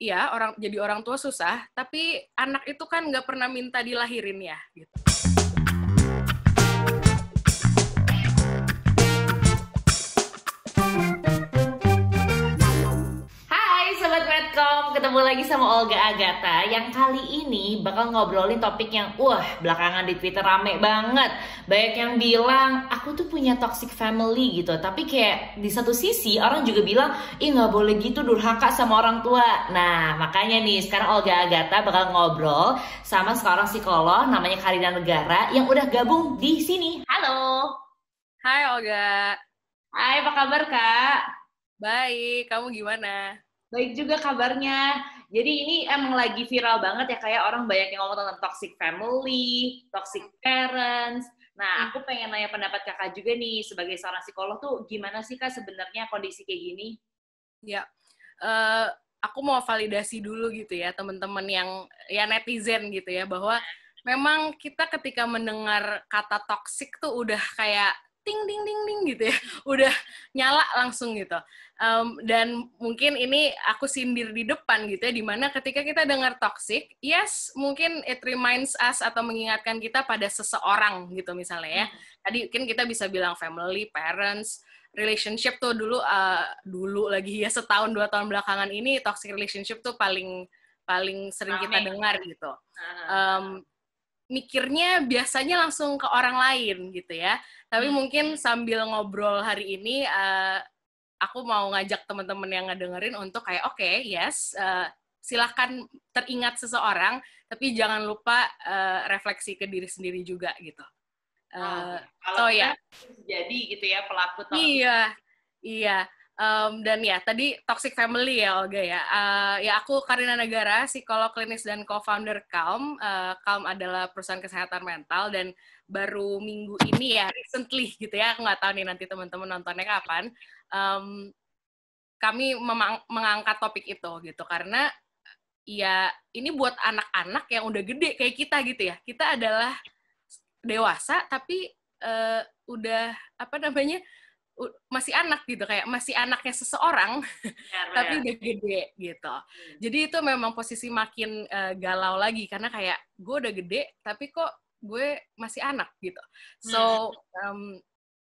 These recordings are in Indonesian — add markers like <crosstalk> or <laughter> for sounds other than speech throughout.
iya orang jadi orang tua susah tapi anak itu kan nggak pernah minta dilahirin ya gitu ketemu lagi sama Olga Agata yang kali ini bakal ngobrolin topik yang wah belakangan di Twitter rame banget. Banyak yang bilang aku tuh punya toxic family gitu. Tapi kayak di satu sisi orang juga bilang ih nggak boleh gitu durhaka sama orang tua. Nah makanya nih sekarang Olga Agata bakal ngobrol sama seorang psikolog namanya Karina Negara yang udah gabung di sini. Halo. Hai Olga. Hai apa kabar kak? Baik, kamu gimana? Baik juga kabarnya. Jadi ini emang lagi viral banget ya kayak orang banyak yang ngomong tentang toxic family, toxic parents. Nah, hmm. aku pengen nanya pendapat kakak juga nih sebagai seorang psikolog tuh gimana sih kak sebenarnya kondisi kayak gini? Ya, uh, aku mau validasi dulu gitu ya teman-teman yang ya netizen gitu ya bahwa memang kita ketika mendengar kata toxic tuh udah kayak ting ding ding ding gitu ya <laughs> udah nyala langsung gitu Um, dan mungkin ini aku sindir di depan gitu ya, dimana ketika kita dengar toxic, yes, mungkin it reminds us atau mengingatkan kita pada seseorang gitu misalnya ya. Hmm. Tadi mungkin kita bisa bilang family, parents, relationship tuh dulu uh, dulu lagi ya setahun dua tahun belakangan ini toxic relationship tuh paling paling sering kita dengar gitu. Um, mikirnya biasanya langsung ke orang lain gitu ya. Tapi hmm. mungkin sambil ngobrol hari ini uh, aku mau ngajak teman-teman yang ngedengerin untuk kayak oke okay, yes uh, silahkan teringat seseorang tapi jangan lupa uh, refleksi ke diri sendiri juga gitu uh, kalau so, ya jadi gitu ya pelaku toxic. iya iya um, dan ya tadi toxic family ya Olga ya uh, ya aku Karina Negara psikolog klinis dan co-founder Calm uh, Calm adalah perusahaan kesehatan mental dan baru minggu ini ya recently gitu ya aku nggak tahu nih nanti teman-teman nontonnya kapan um, kami mengangkat topik itu gitu karena ya ini buat anak-anak yang udah gede kayak kita gitu ya kita adalah dewasa tapi uh, udah apa namanya masih anak gitu kayak masih anaknya seseorang ya, <laughs> tapi udah gede gitu hmm. jadi itu memang posisi makin uh, galau lagi karena kayak gue udah gede tapi kok gue masih anak gitu so um,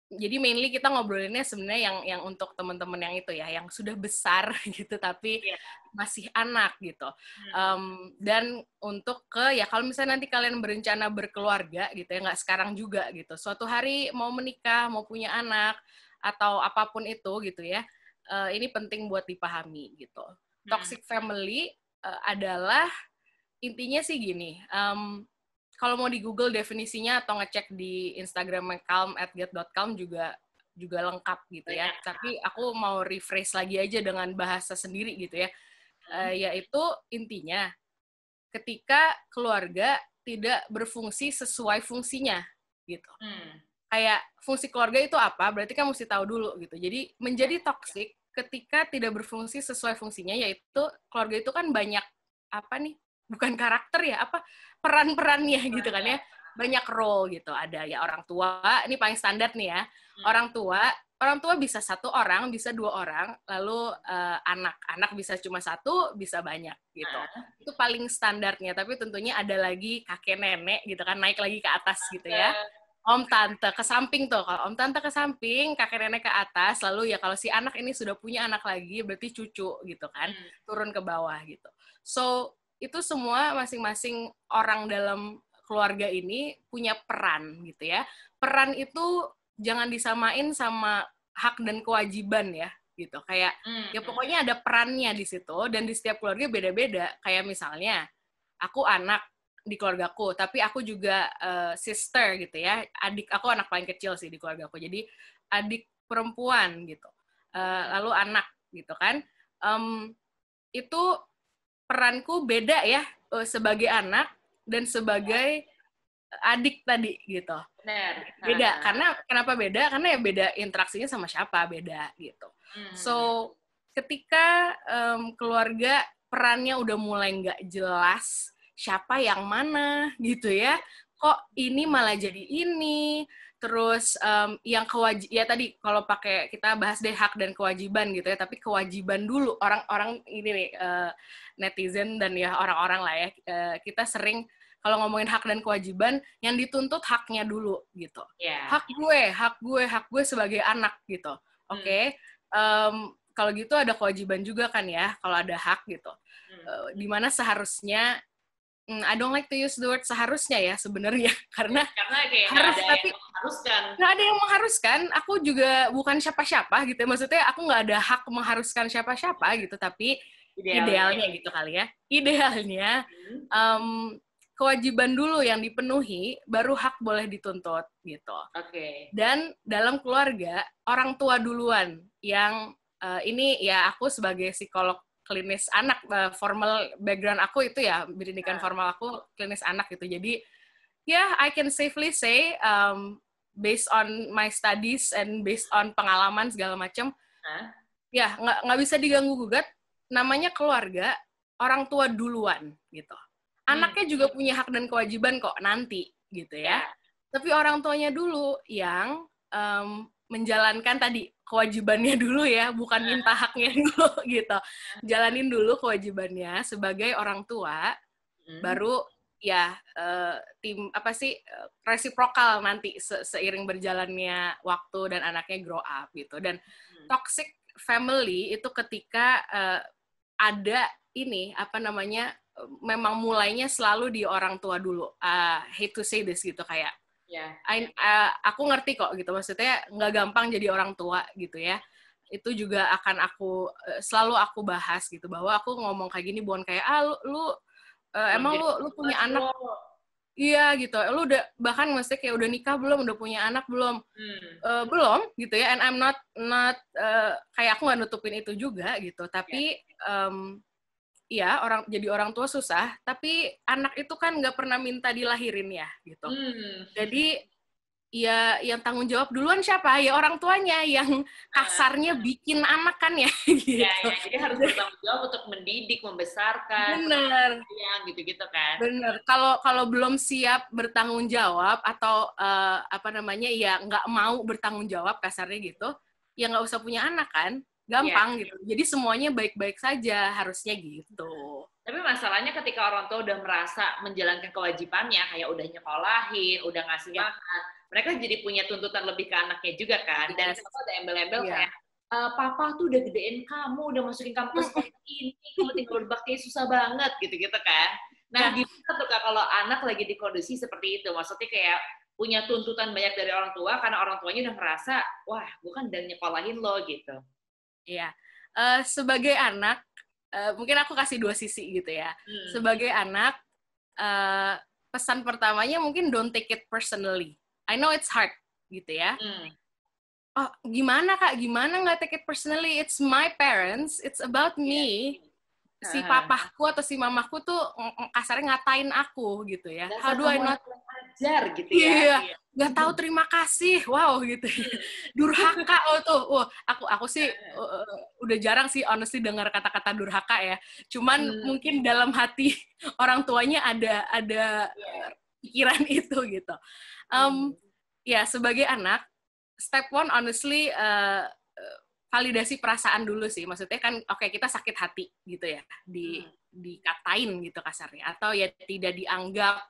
jadi mainly kita ngobrolinnya sebenarnya yang yang untuk teman-teman yang itu ya yang sudah besar <laughs> gitu tapi yeah. masih anak gitu hmm. um, dan untuk ke ya kalau misalnya nanti kalian berencana berkeluarga gitu ya nggak sekarang juga gitu suatu hari mau menikah mau punya anak atau apapun itu gitu ya uh, ini penting buat dipahami gitu hmm. toxic family uh, adalah intinya sih gini um, kalau mau di Google definisinya atau ngecek di Instagram calm at get.com juga juga lengkap gitu ya. Tapi aku mau refresh lagi aja dengan bahasa sendiri gitu ya. E, yaitu intinya ketika keluarga tidak berfungsi sesuai fungsinya gitu. Hmm. Kayak fungsi keluarga itu apa? Berarti kan mesti tahu dulu gitu. Jadi menjadi iya, iya. toksik ketika tidak berfungsi sesuai fungsinya yaitu keluarga itu kan banyak apa nih bukan karakter ya apa peran-perannya gitu kan ya. ya banyak role gitu ada ya orang tua ini paling standar nih ya hmm. orang tua orang tua bisa satu orang bisa dua orang lalu uh, anak anak bisa cuma satu bisa banyak gitu ah. itu paling standarnya tapi tentunya ada lagi kakek nenek gitu kan naik lagi ke atas gitu ya om tante ke samping tuh kalau om tante ke samping kakek nenek ke atas lalu ya kalau si anak ini sudah punya anak lagi berarti cucu gitu kan hmm. turun ke bawah gitu so itu semua masing-masing orang dalam keluarga ini punya peran gitu ya. Peran itu jangan disamain sama hak dan kewajiban ya gitu. Kayak mm, ya hmm. pokoknya ada perannya di situ dan di setiap keluarga beda-beda. Kayak misalnya aku anak di keluargaku, tapi aku juga uh, sister gitu ya. Adik aku anak paling kecil sih di keluargaku. Jadi adik perempuan gitu. Uh, lalu anak gitu kan. Um, itu peranku beda ya eh, sebagai anak dan sebagai adik tadi gitu. Benar. Beda. Nah. Karena kenapa beda? Karena ya beda interaksinya sama siapa, beda gitu. Hmm. So ketika um, keluarga perannya udah mulai nggak jelas siapa yang mana gitu ya. Kok ini malah jadi ini, terus um, yang kewajib ya tadi kalau pakai kita bahas deh hak dan kewajiban gitu ya tapi kewajiban dulu orang-orang ini nih uh, netizen dan ya orang-orang lah ya uh, kita sering kalau ngomongin hak dan kewajiban yang dituntut haknya dulu gitu yeah. hak gue hak gue hak gue sebagai anak gitu oke okay? hmm. um, kalau gitu ada kewajiban juga kan ya kalau ada hak gitu hmm. uh, eh, dimana seharusnya Mm, I don't like to use the word seharusnya ya sebenarnya <laughs> karena iya, karena kayak harus ada tapi yang nggak ada yang mengharuskan aku juga bukan siapa-siapa gitu ya. maksudnya aku nggak ada hak mengharuskan siapa-siapa gitu tapi idealnya, idealnya gitu kali ya idealnya hmm. um, kewajiban dulu yang dipenuhi baru hak boleh dituntut gitu oke okay. dan dalam keluarga orang tua duluan yang uh, ini ya aku sebagai psikolog klinis anak uh, formal background aku itu ya pendidikan yeah. formal aku klinis anak gitu jadi ya yeah, I can safely say um, based on my studies and based on pengalaman segala macam huh? ya nggak nggak bisa diganggu gugat namanya keluarga orang tua duluan gitu hmm. anaknya hmm. juga punya hak dan kewajiban kok nanti gitu ya yeah. tapi orang tuanya dulu yang um, menjalankan tadi kewajibannya dulu ya, bukan iya. minta haknya <laughs> dulu gitu. Iya. Jalanin dulu kewajibannya sebagai orang tua, hmm. baru ya uh, tim apa sih eh, resiprokal nanti se seiring berjalannya waktu dan anaknya grow up gitu. Dan hmm. toxic family itu ketika uh, ada ini apa namanya memang mulainya selalu di orang tua dulu. Uh, hate to say this gitu kayak yeah. I, uh, aku ngerti kok gitu. Maksudnya nggak gampang jadi orang tua gitu ya. Itu juga akan aku eh, selalu aku bahas gitu bahwa aku ngomong kayak gini bukan kayak ah lu, lu uh, emang lu lu punya anak Iya gitu, lu udah bahkan maksudnya kayak udah nikah belum, udah punya anak belum, hmm. uh, belum gitu ya. And I'm not not uh, kayak aku nggak nutupin itu juga gitu, tapi yeah. Iya. um, ya orang jadi orang tua susah tapi anak itu kan nggak pernah minta dilahirin ya gitu hmm. jadi ya yang tanggung jawab duluan siapa ya orang tuanya yang ah. kasarnya bikin anak kan ya <laughs> gitu ya, ya. jadi harus bertanggung jawab untuk mendidik membesarkan bener yang gitu gitu kan bener kalau kalau belum siap bertanggung jawab atau uh, apa namanya ya nggak mau bertanggung jawab kasarnya gitu ya nggak usah punya anak kan Iya. gampang yeah. gitu. Jadi semuanya baik-baik saja harusnya gitu. Tapi masalahnya ketika orang tua udah merasa menjalankan kewajibannya kayak udah nyekolahin, udah ngasih yeah. makan, mereka jadi punya tuntutan lebih ke anaknya juga kan. Dan yes. ada embel-embel yeah. kayak e, papa tuh udah gedein kamu, udah masukin kampus ini, kamu tinggal berbakti susah banget gitu-gitu kan. Nah, yeah. gimana tuh Kak kalau anak lagi di kondisi seperti itu? Maksudnya kayak punya tuntutan banyak dari orang tua karena orang tuanya udah merasa, wah, gue kan udah nyekolahin lo gitu. Iya. Uh, sebagai anak, uh, mungkin aku kasih dua sisi gitu ya. Hmm. Sebagai anak, uh, pesan pertamanya mungkin don't take it personally. I know it's hard gitu ya. Hmm. Oh, gimana kak? Gimana nggak take it personally? It's my parents. It's about me. Yeah. Si ah. papahku atau si mamaku tuh mm, mm, kasarnya ngatain aku gitu ya. How do I not? belajar gitu iya, ya. Iya. iya. Gak tahu terima kasih, wow gitu. <laughs> Durhaka oh tuh, oh, aku aku sih uh, udah jarang sih honestly dengar kata-kata durhaka ya. Cuman hmm. mungkin dalam hati <laughs> orang tuanya ada ada iya. pikiran <laughs> itu gitu. Um, Ya sebagai anak, step one honestly uh, validasi perasaan dulu sih. Maksudnya kan oke okay, kita sakit hati gitu ya di hmm. dikatain gitu kasarnya atau ya tidak dianggap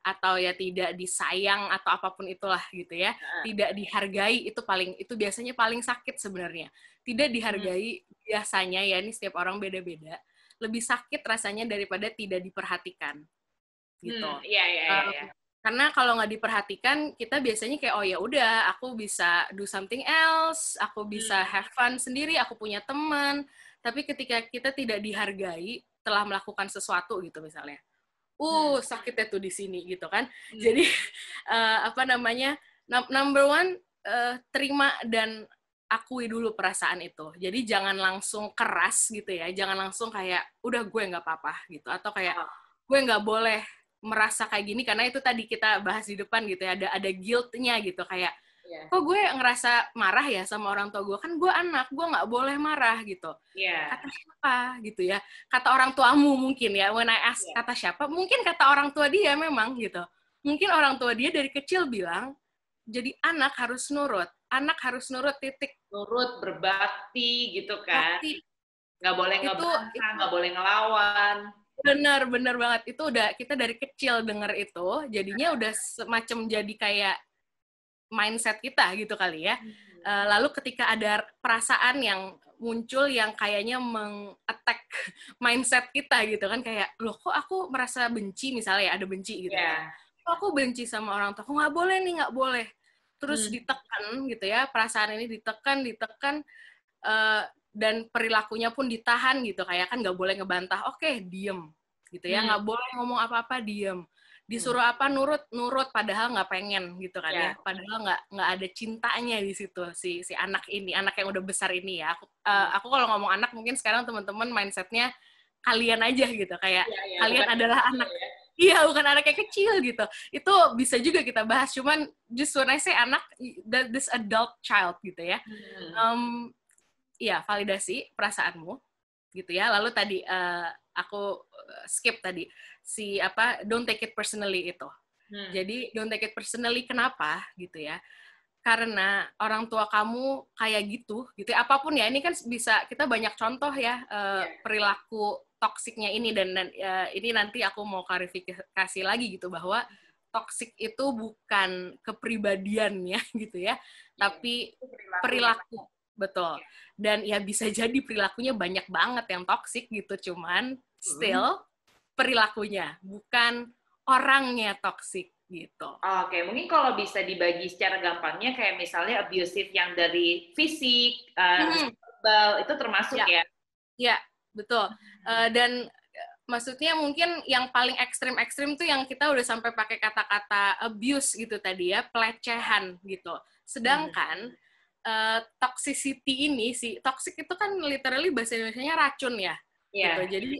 atau ya tidak disayang atau apapun itulah gitu ya tidak dihargai itu paling itu biasanya paling sakit sebenarnya tidak hmm. dihargai hmm. biasanya ya ini setiap orang beda-beda lebih sakit rasanya daripada tidak diperhatikan gitu hmm, ya, ya, karena kalau nggak diperhatikan kita biasanya kayak oh ya udah aku bisa do something else aku bisa hmm. have fun sendiri aku punya teman tapi ketika kita tidak dihargai telah melakukan sesuatu gitu misalnya uh iya. sakitnya tuh di sini gitu kan hmm. jadi uh, <laughs> apa namanya number one uh, terima dan akui dulu perasaan itu jadi jangan langsung keras gitu ya jangan langsung kayak udah gue nggak apa-apa gitu atau kayak iya. gue nggak boleh merasa kayak gini karena itu tadi kita bahas di depan gitu ya ada ada guiltnya gitu kayak yeah. kok gue ngerasa marah ya sama orang tua gue kan gue anak gue nggak boleh marah gitu yeah. kata siapa gitu ya kata orang tuamu mungkin ya when I ask yeah. kata siapa mungkin kata orang tua dia memang gitu mungkin orang tua dia dari kecil bilang jadi anak harus nurut anak harus nurut titik nurut berbakti gitu kan Bakti. nggak boleh itu nggak boleh ngelawan bener bener banget itu udah kita dari kecil denger itu jadinya udah semacam jadi kayak mindset kita gitu kali ya. Hmm. Eh, lalu ketika ada perasaan yang muncul yang kayaknya mengattack <laughs> mindset kita gitu kan kayak loh kok aku merasa benci misalnya ya ada benci gitu yeah. ya. Kok aku benci sama orang tua, kok nggak boleh nih nggak boleh. Terus hmm. ditekan gitu ya perasaan ini ditekan ditekan uh, dan perilakunya pun ditahan gitu kayak kan nggak boleh ngebantah. Oke okay, diem gitu ya hmm. nggak hmm. boleh ngomong apa-apa diem disuruh apa nurut nurut padahal nggak pengen gitu kan yeah. ya padahal nggak nggak ada cintanya di situ si si anak ini anak yang udah besar ini ya aku uh, aku kalau ngomong anak mungkin sekarang teman-teman mindsetnya kalian aja gitu kayak yeah, yeah, kalian adalah anak ya. iya bukan anak yang kecil gitu itu bisa juga kita bahas cuman justru say anak that this adult child gitu ya hmm. um, ya validasi perasaanmu gitu ya lalu tadi uh, aku eh, skip tadi si apa don't take it personally itu. Hmm. Jadi don't take it personally kenapa gitu ya? Karena orang tua kamu kayak gitu, gitu. Ya. Apapun ya, ini kan bisa kita banyak contoh ya uh, perilaku toksiknya ini dan, dan uh, ini nanti aku mau klarifikasi lagi gitu bahwa toksik itu bukan kepribadiannya <laughs> gitu ya, yeah. tapi perilaku. perilaku betul. Iya. Dan ya bisa <laughs> jadi perilakunya banyak banget yang toksik gitu, cuman still perilakunya bukan orangnya toksik gitu. Oke, okay. mungkin kalau bisa dibagi secara gampangnya kayak misalnya abusive yang dari fisik, uh, hmm. itu termasuk iya. ya. Ya, ya betul. Uh, dan eh, maksudnya mungkin yang paling ekstrim-ekstrim tuh yang kita udah sampai pakai kata-kata abuse gitu tadi ya, pelecehan gitu. Sedangkan hmm uh, toxicity ini si toxic itu kan literally bahasa Indonesia-nya racun ya. Yeah. Gitu. Jadi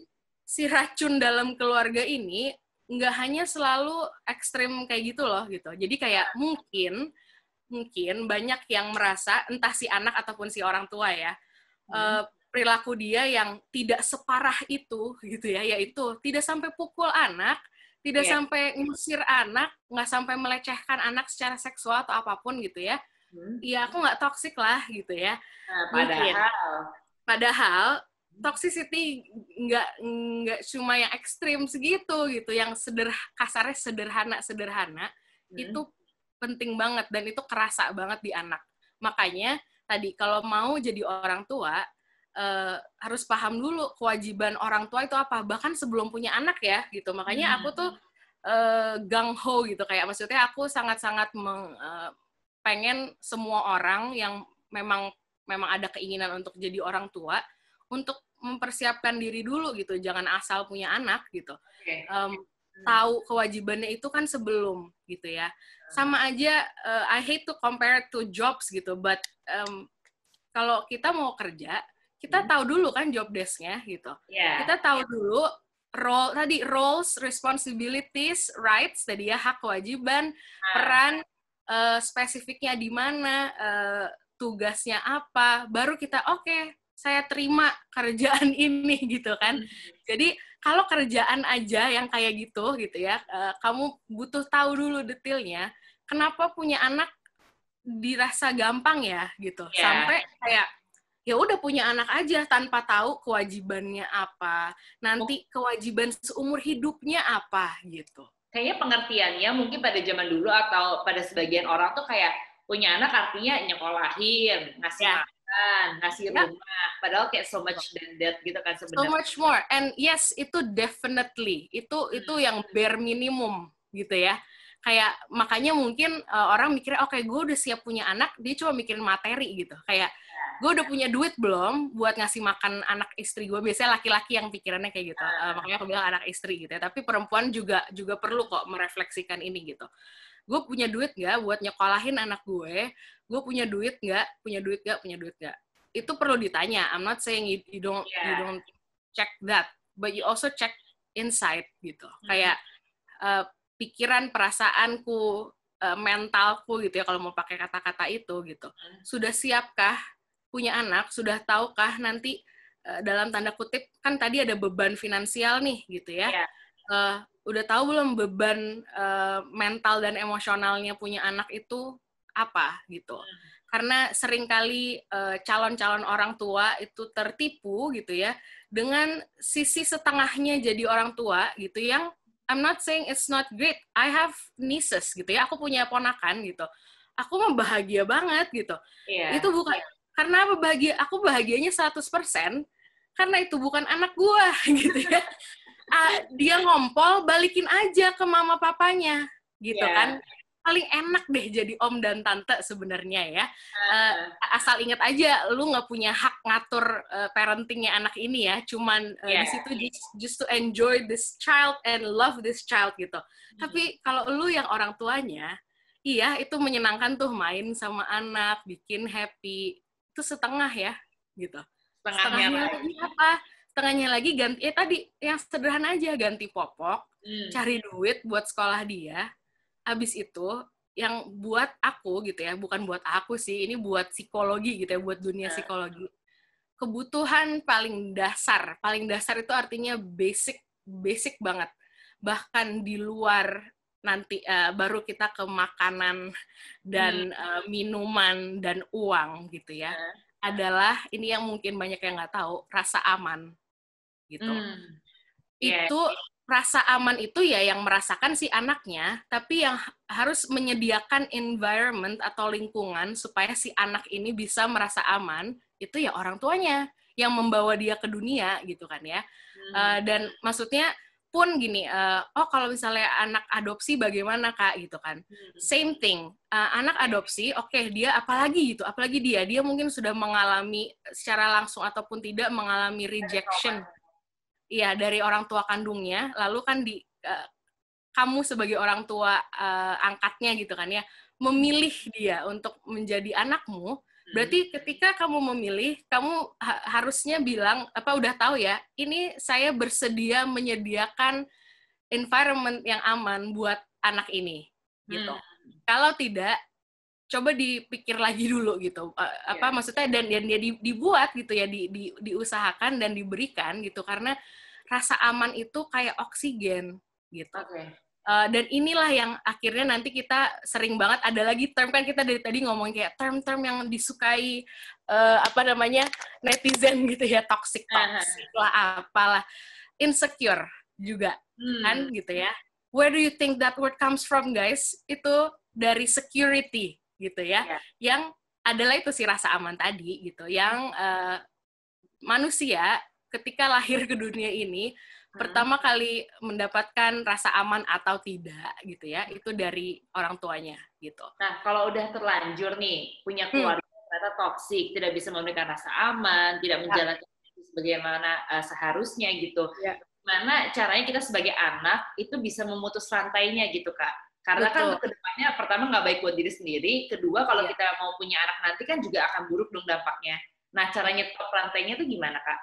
si racun dalam keluarga ini nggak hanya selalu ekstrim kayak gitu loh gitu. Jadi kayak mungkin mungkin banyak yang merasa entah si anak ataupun si orang tua ya hmm. Eh, perilaku dia yang tidak separah itu gitu ya yaitu tidak sampai pukul anak tidak yeah. sampai ngusir anak nggak sampai melecehkan anak secara seksual atau apapun gitu ya hmm. ya aku nggak toxic lah gitu ya nah, padahal Mungkin. padahal hmm. toxicity nggak nggak cuma yang ekstrim segitu gitu yang sederh kasarnya sederhana sederhana hmm. itu penting banget dan itu kerasa banget di anak makanya tadi kalau mau jadi orang tua uh, harus paham dulu kewajiban orang tua itu apa bahkan sebelum punya anak ya gitu makanya hmm. aku tuh uh, eh, gang ho gitu kayak maksudnya aku sangat sangat uh, eh, pengen semua orang yang memang memang ada keinginan untuk jadi orang tua untuk mempersiapkan diri dulu gitu jangan asal punya anak gitu okay. um, hmm. tahu kewajibannya itu kan sebelum gitu ya hmm. sama aja uh, I hate to compare to jobs gitu but um, kalau kita mau kerja kita hmm. tahu dulu kan job desknya gitu yeah. kita tahu yeah. dulu role tadi roles responsibilities rights tadi ya hak kewajiban hmm. peran uh, spesifiknya di mana, uh, tugasnya apa, baru kita oke, okay, saya terima kerjaan <laughs> ini gitu kan. Hmm. Jadi kalau kerjaan aja yang kayak gitu gitu ya, uh, kamu butuh tahu dulu detailnya. Kenapa punya anak dirasa gampang ya gitu. Yeah. Sampai kayak ya udah punya anak aja tanpa tahu kewajibannya apa. Nanti oh. kewajiban seumur hidupnya apa gitu kayaknya pengertiannya mungkin pada zaman dulu atau pada sebagian orang tuh kayak punya anak artinya nyekolahin, ngasih yeah. makan, ngasih yeah. rumah. Padahal kayak so much than that gitu kan sebenarnya. So much more. And yes, itu definitely. Itu itu hmm. yang bare minimum gitu ya kayak makanya mungkin uh, orang mikirnya oke okay, gue udah siap punya anak dia cuma mikirin materi gitu kayak gue udah punya duit belum buat ngasih makan anak istri gue biasanya laki-laki yang pikirannya kayak gitu uh, makanya aku bilang anak istri gitu ya tapi perempuan juga juga perlu kok merefleksikan ini gitu gue punya duit nggak buat nyekolahin anak gue gue punya duit nggak punya duit nggak punya duit nggak itu perlu ditanya I'm not saying you, you don't yeah. you don't check that but you also check inside gitu mm -hmm. kayak uh, pikiran, perasaanku, eh, mentalku gitu ya kalau mau pakai kata-kata itu gitu. Sudah siapkah punya anak? Sudah tahukah nanti eh, dalam tanda kutip kan tadi ada beban finansial nih gitu ya. Yeah. Iya. Uh, udah tahu belum beban uh, mental dan emosionalnya punya anak itu apa gitu. Mm. Karena seringkali kali calon-calon orang tua itu tertipu gitu ya dengan sisi setengahnya jadi orang tua gitu yang I'm not saying it's not great. I have nieces gitu ya. Aku punya ponakan gitu. Aku mau bahagia banget gitu. Yeah. Itu bukan karena apa bahagia? Aku bahagianya 100% karena itu bukan anak gua <laughs> gitu ya. uh, dia ngompol balikin aja ke mama papanya gitu yeah. kan paling enak deh jadi om dan tante sebenarnya ya. Uh, asal ingat aja, lu nggak punya hak ngatur uh, eh, parentingnya anak ini ya. Cuman uh, eh, yeah. di situ just, just to enjoy this child and love this child gitu. Hmm. Tapi kalau lu yang orang tuanya, iya itu menyenangkan tuh main sama anak, bikin happy. Itu setengah ya, gitu. Setengahnya, setengahnya lagi apa? Setengahnya lagi ganti, eh tadi yang sederhana aja ganti popok, mm. cari duit buat sekolah dia habis itu yang buat aku gitu ya, bukan buat aku sih, ini buat psikologi gitu ya, buat dunia iya. psikologi. Kebutuhan paling dasar, paling dasar itu artinya basic, basic banget. Bahkan di luar nanti uh, baru kita ke makanan dan hmm. uh, minuman dan uang gitu ya. Hmm. Adalah ini yang mungkin banyak yang nggak tahu, rasa aman gitu. Hmm. Itu yeah. Iya rasa aman itu ya yang merasakan si anaknya, tapi yang harus menyediakan environment atau lingkungan supaya si anak ini bisa merasa aman, itu ya orang tuanya yang membawa dia ke dunia gitu kan ya. Hmm. Uh, dan maksudnya pun gini, uh, oh kalau misalnya anak adopsi bagaimana kak gitu kan? Hmm. Same thing, uh, anak adopsi, oke okay, dia apalagi gitu, apalagi dia, dia mungkin sudah mengalami secara langsung ataupun tidak mengalami rejection Iya, dari orang tua kandungnya, lalu kan di uh, kamu sebagai orang tua uh, angkatnya gitu kan ya, memilih dia untuk menjadi anakmu. Hmm. Berarti ketika kamu memilih, kamu ha harusnya bilang apa udah tahu ya, ini saya bersedia menyediakan environment yang aman buat anak ini gitu. Hmm. Kalau tidak, coba dipikir lagi dulu gitu iya, apa yeah. maksudnya iya. dan dan dia dibuat gitu ya di, di diusahakan dan diberikan gitu karena rasa aman itu kayak oksigen gitu okay. uh, eh, dan inilah yang akhirnya nanti kita sering banget ada lagi term kan kita dari tadi ngomong kayak term-term yang disukai uh, apa namanya netizen gitu ya toxic toxic lah apalah insecure juga hmm. kan gitu ya where do you think that word comes from guys itu dari security gitu ya, ya. yang adalah itu si rasa aman tadi gitu yang uh, manusia ketika lahir ke dunia ini hmm. pertama kali mendapatkan rasa aman atau tidak gitu ya itu dari orang tuanya gitu nah kalau udah terlanjur nih punya hmm. keluarga hmm. ternyata toksik tidak bisa memberikan rasa aman tidak iya. menjalankan ya. sebagaimana uh, seharusnya gitu ya. mana caranya kita sebagai anak itu bisa memutus rantainya gitu kak karena kan Betul. kan kedepannya pertama nggak baik buat diri sendiri, kedua kalau yeah. kita mau punya anak nanti kan juga akan buruk dong dampaknya. Nah caranya top rantainya itu gimana kak?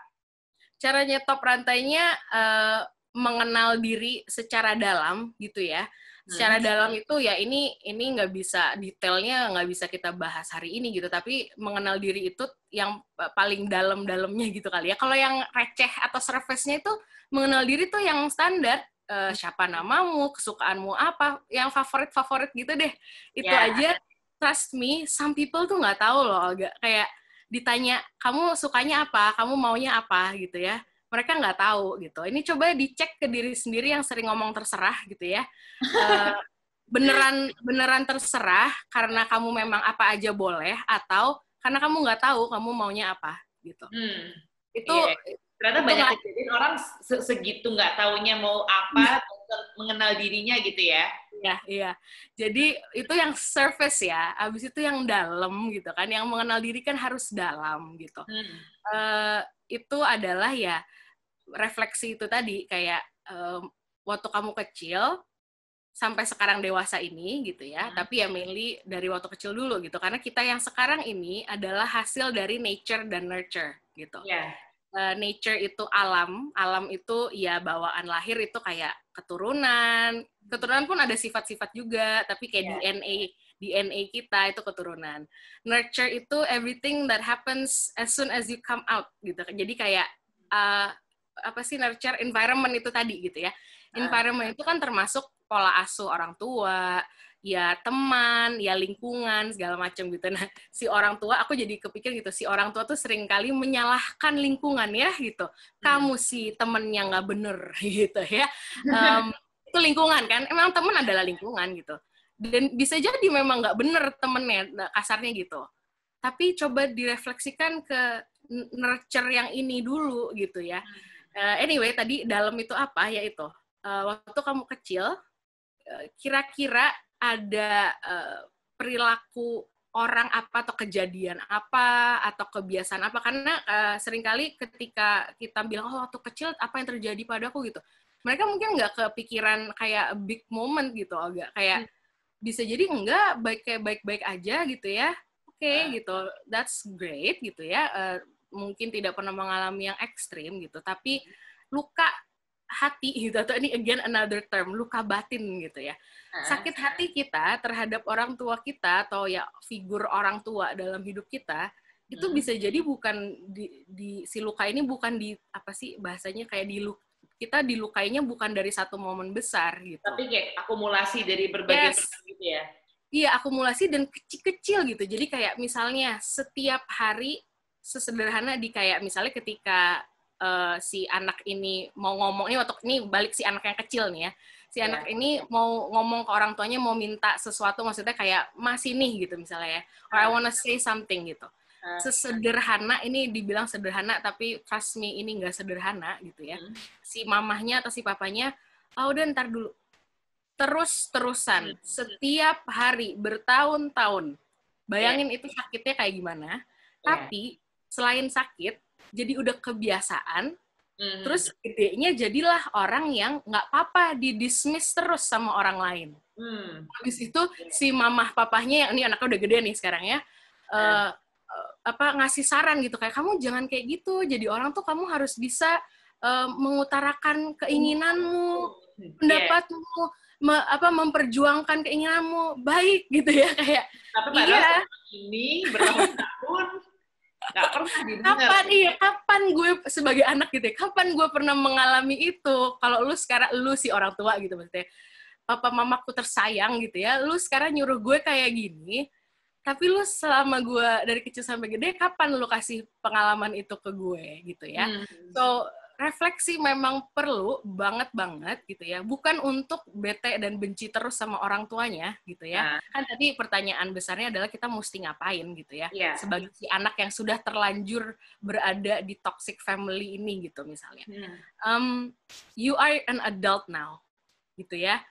Caranya top rantainya uh, mengenal diri secara dalam gitu ya secara hmm. dalam itu ya ini ini nggak bisa detailnya nggak bisa kita bahas hari ini gitu tapi mengenal diri itu yang eh, paling dalam-dalamnya gitu kali ya kalau yang receh atau surface-nya itu mengenal diri tuh yang standar uh, siapa namamu, kesukaanmu apa, yang favorit-favorit gitu deh. Itu yeah. aja, trust me, some people tuh nggak tahu loh, agak Kayak ditanya, kamu sukanya apa, kamu maunya apa gitu ya. Mereka nggak tahu gitu. Ini coba dicek ke diri sendiri yang sering ngomong terserah gitu ya. Uh, <laughs> beneran beneran terserah karena kamu memang apa aja boleh atau karena kamu nggak tahu kamu maunya apa gitu. Hmm. Itu iya ternyata banyak kejadian orang segitu nggak taunya mau apa hmm. mengenal dirinya gitu ya iya iya jadi itu yang surface ya abis itu yang dalam gitu kan yang mengenal diri kan harus dalam gitu hmm. uh, itu adalah ya refleksi itu tadi kayak um, waktu kamu kecil sampai sekarang dewasa ini gitu ya. Hmm. Tapi ya mainly dari waktu kecil dulu gitu. Karena kita yang sekarang ini adalah hasil dari nature dan nurture gitu. Yeah. Eh, nature itu alam, alam itu ya bawaan lahir itu kayak keturunan. Keturunan pun ada sifat-sifat juga, tapi kayak yeah. DNA DNA kita itu keturunan. Nurture itu everything that happens as soon as you come out gitu. Jadi kayak uh, apa sih nurture environment itu tadi gitu ya. Ah. Environment itu kan termasuk pola asuh orang tua, ya teman, ya lingkungan segala macam gitu. Nah, si orang tua aku jadi kepikir gitu, si orang tua tuh sering kali menyalahkan lingkungan ya gitu. Hmm. Kamu hmm. si temennya nggak bener <laughs> gitu ya. Um, itu lingkungan kan, emang temen adalah lingkungan gitu. Dan bisa jadi memang nggak bener temennya nah, kasarnya gitu. Tapi coba direfleksikan ke nurture yang ini dulu gitu ya. Uh, anyway, tadi dalam itu apa? Yaitu uh, waktu kamu kecil, eh, kira-kira ada uh, perilaku orang apa atau kejadian apa atau kebiasaan apa karena uh, seringkali ketika kita bilang oh waktu kecil apa yang terjadi padaku gitu mereka mungkin nggak kepikiran kayak big moment gitu agak oh, kayak hmm. bisa jadi enggak baik kayak baik-baik aja gitu ya oke okay, uh. gitu that's great gitu ya uh, mungkin tidak pernah mengalami yang ekstrim gitu tapi luka hati gitu atau ini again another term luka batin gitu ya sakit hati kita terhadap orang tua kita atau ya figur orang tua dalam hidup kita itu hmm. bisa jadi bukan di, di si luka ini bukan di apa sih bahasanya kayak di luka kita dilukainya bukan dari satu momen besar gitu tapi kayak akumulasi dari berbagai yes. gitu ya iya akumulasi dan kecil-kecil gitu jadi kayak misalnya setiap hari sesederhana di kayak misalnya ketika uh, si anak ini mau ngomong ini waktu, ini balik si anak yang kecil nih ya si yeah. anak ya. ini mau ngomong ke orang tuanya mau minta sesuatu maksudnya kayak masih nih gitu misalnya ya or I ah. wanna say something gitu ah. sesederhana ini dibilang sederhana tapi trust me ini nggak sederhana gitu ya hmm. si mamahnya atau si papanya oh, udah ntar dulu terus terusan hmm. setiap hari bertahun-tahun bayangin yeah. itu sakitnya kayak gimana yeah. tapi selain sakit jadi udah kebiasaan hmm. terus gedenya jadilah orang yang nggak papa di dismiss terus sama orang lain hmm. habis itu si mamah papahnya yang ini anaknya udah gede nih sekarang ya hmm. uh, apa ngasih saran gitu kayak kamu jangan kayak gitu jadi orang tuh kamu harus bisa uh, mengutarakan keinginanmu yeah. Hmm. pendapatmu me, apa memperjuangkan keinginanmu baik gitu ya kayak tapi iya. ini bertahun-tahun Gak pernah Kapan iya, kapan gue sebagai anak gitu ya, kapan gue pernah mengalami itu? Kalau lu sekarang, lu sih orang tua gitu maksudnya. Papa mamaku tersayang gitu ya, lu sekarang nyuruh gue kayak gini, tapi lu selama gue dari kecil sampai gede, kapan lu kasih pengalaman itu ke gue gitu ya? Hmm. So, refleksi memang perlu banget banget gitu ya. Bukan untuk bete dan benci terus sama orang tuanya gitu ya. Nah. Kan tadi pertanyaan besarnya adalah kita mesti ngapain gitu ya. Yeah. Sebagai si anak yang sudah terlanjur berada di toxic family ini gitu misalnya. yeah. Um, you are an adult now gitu ya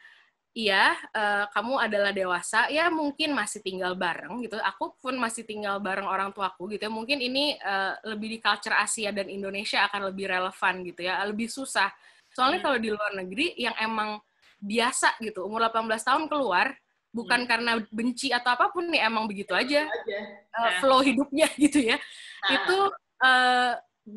iya uh, kamu adalah dewasa ya mungkin masih tinggal bareng gitu aku pun masih tinggal bareng orang tuaku gitu ya mungkin ini uh, lebih di culture Asia dan Indonesia akan lebih relevan gitu ya lebih susah soalnya hmm. kalau di luar negeri yang emang biasa gitu umur 18 tahun keluar bukan hmm. karena benci atau apapun nih emang begitu aja, gitu aja. Uh, flow hidupnya <laughs> gitu ya nah. itu uh,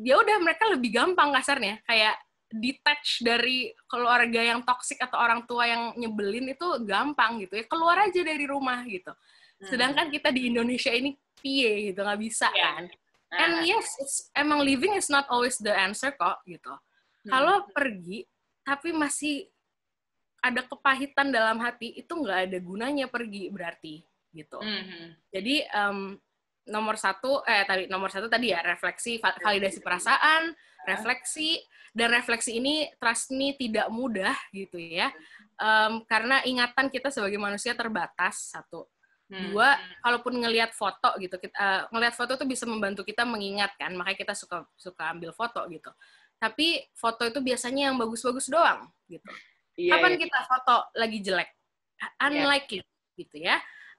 ya udah mereka lebih gampang kasarnya kayak detach dari keluarga yang toksik atau orang tua yang nyebelin itu gampang gitu ya keluar aja dari rumah gitu hmm. sedangkan kita di Indonesia ini pie gitu nggak bisa yeah. kan nah. and yes it's, emang living is not always the answer kok gitu hmm. kalau pergi tapi masih ada kepahitan dalam hati itu nggak ada gunanya pergi berarti gitu hmm. jadi um, nomor satu eh tadi nomor satu tadi ya refleksi validasi perasaan refleksi dan refleksi ini trust me tidak mudah gitu ya um, karena ingatan kita sebagai manusia terbatas satu hmm. dua hmm. kalaupun ngelihat foto gitu kita uh, eh, ngelihat foto itu bisa membantu kita mengingatkan makanya kita suka suka ambil foto gitu tapi foto itu biasanya yang bagus-bagus doang gitu yeah, kapan yeah. kita foto lagi jelek unlikely yeah. gitu ya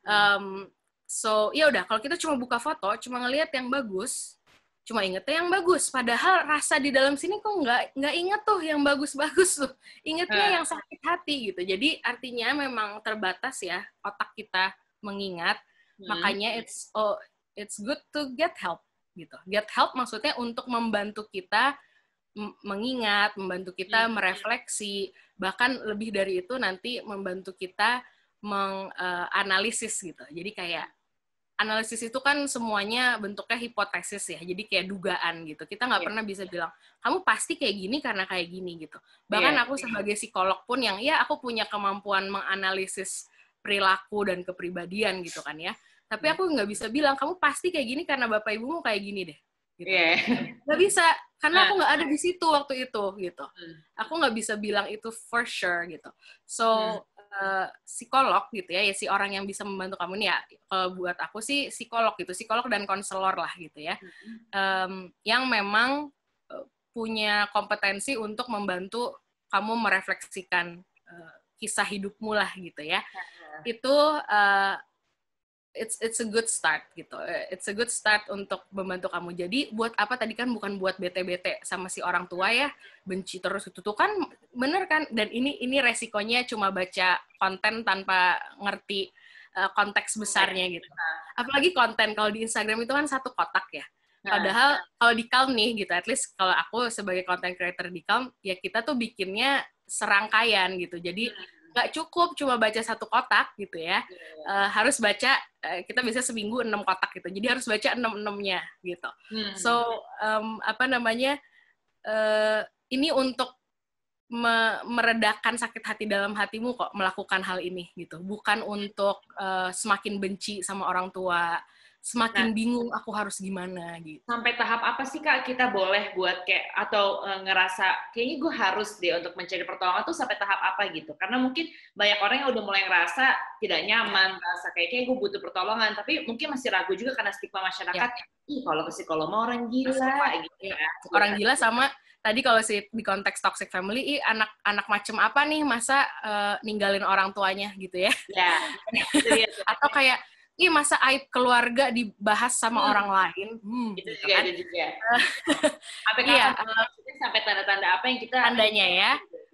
um, so ya udah kalau kita cuma buka foto cuma ngelihat yang bagus cuma ingetnya yang bagus padahal rasa di dalam sini kok nggak nggak inget tuh yang bagus-bagus tuh ingetnya yang sakit hati gitu jadi artinya memang terbatas ya otak kita mengingat hmm. makanya it's oh it's good to get help gitu get help maksudnya untuk membantu kita mengingat, membantu kita hmm. merefleksi, bahkan lebih dari itu nanti membantu kita menganalisis eh, uh, gitu. Jadi kayak analisis itu kan semuanya bentuknya hipotesis ya, jadi kayak dugaan gitu. Kita nggak yeah. pernah bisa bilang kamu pasti kayak gini karena kayak gini gitu. Bahkan yeah. aku sebagai psikolog pun yang ya aku punya kemampuan menganalisis perilaku dan kepribadian gitu kan ya. Tapi iya. aku nggak bisa bilang kamu pasti kayak gini karena bapak ibumu kayak gini deh. Gitu. Yeah. Gak bisa karena nah. aku nggak ada di situ waktu itu gitu. Hmm. Aku nggak bisa bilang itu for sure gitu. So hmm. Eh, psikolog gitu ya, ya si orang yang bisa membantu kamu nih ya, kalau buat aku sih psikolog gitu, psikolog dan konselor lah gitu ya, hmm um, yang memang e, punya kompetensi untuk membantu kamu merefleksikan uh, kisah hidupmu lah gitu ya. hmm Itu uh, it's it's a good start gitu. It's a good start untuk membantu kamu. Jadi buat apa tadi kan bukan buat bete-bete sama si orang tua ya, benci terus itu tuh kan bener kan dan ini ini resikonya cuma baca konten tanpa ngerti uh, konteks besarnya gitu. Apalagi konten kalau di Instagram itu kan satu kotak ya. Nah, Padahal iya. kalau di Calm nih gitu, at least kalau aku sebagai content creator di Calm, ya kita tuh bikinnya serangkaian gitu. Jadi hmm nggak cukup cuma baca satu kotak gitu ya. Yeah. Iya. e, harus baca eh, kita bisa seminggu enam kotak gitu. Jadi harus baca enam enamnya gitu. Hmm. So um, apa namanya e, ini untuk me meredakan sakit hati dalam hatimu kok melakukan hal ini gitu. Bukan untuk e, semakin benci sama orang tua semakin nah, bingung aku harus gimana gitu. Sampai tahap apa sih kak kita boleh buat kayak atau e, ngerasa kayaknya gue harus deh untuk mencari pertolongan tuh sampai tahap apa gitu? Karena mungkin banyak orang yang udah mulai ngerasa tidak nyaman, ya. rasa kayak kayak gue butuh pertolongan, tapi mungkin masih ragu juga karena stigma masyarakat. Yeah. Ih kalau ke psikolog mau orang gila, Masa, gitu yeah. ya. Orang gila sama tadi kalau si di konteks toxic family ih, anak anak macem apa nih masa uh, ninggalin orang tuanya gitu ya yeah. <laughs> atau kayak ih iya, masa aib keluarga dibahas sama hmm. orang lain hmm, itu gitu juga kan? ada juga apa <laughs> iya. iya. sampai tanda-tanda apa yang kita tandanya ya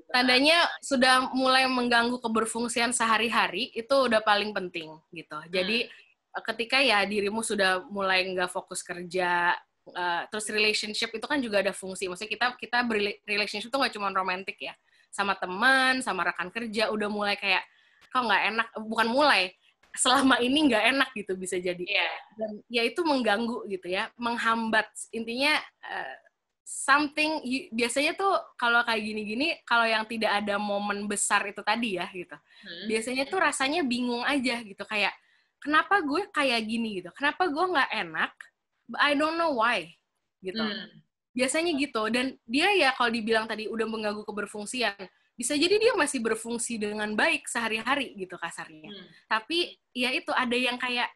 tandanya sudah mulai mengganggu keberfungsian sehari-hari itu udah paling penting gitu hmm. jadi hmm. ketika ya dirimu sudah mulai nggak fokus kerja uh, terus relationship itu kan juga ada fungsi maksudnya kita kita relationship itu nggak cuma romantis ya sama teman sama rekan kerja udah mulai kayak kok nggak enak bukan mulai selama ini nggak enak gitu bisa jadi yeah. dan ya itu mengganggu gitu ya menghambat intinya uh, something you, biasanya tuh kalau kayak gini-gini kalau yang tidak ada momen besar itu tadi ya gitu hmm. biasanya tuh hmm. rasanya bingung aja gitu kayak kenapa gue kayak gini gitu kenapa gue nggak enak but I don't know why gitu hmm. biasanya gitu dan dia ya kalau dibilang tadi udah mengganggu keberfungsian bisa jadi dia masih berfungsi dengan baik sehari-hari gitu kasarnya. Hmm. Tapi ya itu ada yang kayak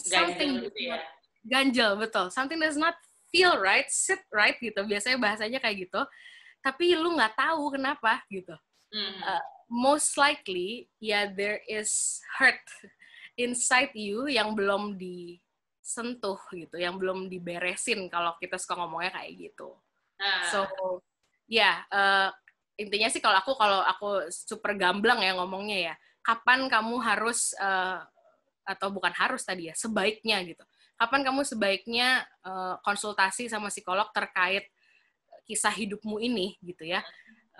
something ganjel, gitu ya. ganjel betul, something does not feel right, sit right gitu. Biasanya bahasanya kayak gitu. Tapi lu nggak tahu kenapa gitu. Hmm. Uh, most likely ya yeah, there is hurt inside you yang belum disentuh gitu, yang belum diberesin kalau kita suka ngomongnya kayak gitu. Uh. So ya yeah, uh, intinya sih kalau aku kalau aku super gamblang ya ngomongnya ya kapan kamu harus uh, atau bukan harus tadi ya sebaiknya gitu kapan kamu sebaiknya uh, konsultasi sama psikolog terkait kisah hidupmu ini gitu ya